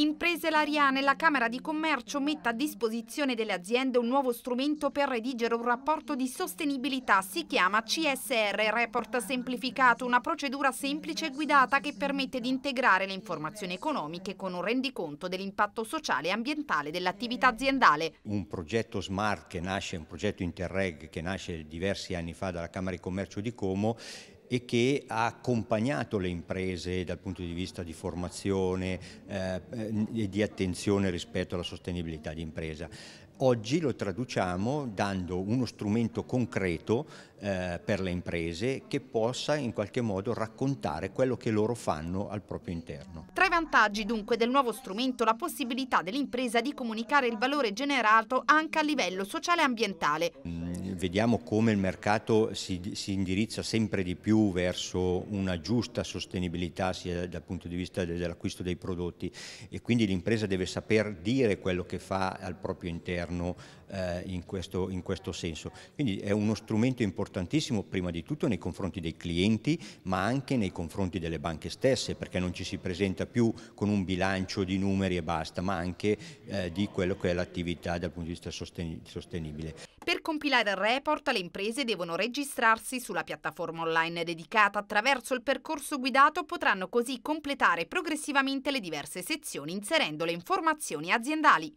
Imprese Lariane, la Camera di Commercio mette a disposizione delle aziende un nuovo strumento per redigere un rapporto di sostenibilità, si chiama CSR, Report Semplificato, una procedura semplice e guidata che permette di integrare le informazioni economiche con un rendiconto dell'impatto sociale e ambientale dell'attività aziendale. Un progetto smart che nasce, un progetto Interreg che nasce diversi anni fa dalla Camera di Commercio di Como, e che ha accompagnato le imprese dal punto di vista di formazione eh, e di attenzione rispetto alla sostenibilità di impresa. Oggi lo traduciamo dando uno strumento concreto eh, per le imprese che possa in qualche modo raccontare quello che loro fanno al proprio interno. Tra i vantaggi dunque del nuovo strumento la possibilità dell'impresa di comunicare il valore generato anche a livello sociale e ambientale. Mm vediamo come il mercato si, si, indirizza sempre di più verso una giusta sostenibilità sia dal punto di vista dell'acquisto dei prodotti e quindi l'impresa deve saper dire quello che fa al proprio interno eh, in, questo, in questo senso. Quindi è uno strumento importantissimo prima di tutto nei confronti dei clienti ma anche nei confronti delle banche stesse perché non ci si presenta più con un bilancio di numeri e basta ma anche eh, di quello che è l'attività dal punto di vista sostenibile compilare il report le imprese devono registrarsi sulla piattaforma online dedicata. Attraverso il percorso guidato potranno così completare progressivamente le diverse sezioni inserendo le informazioni aziendali.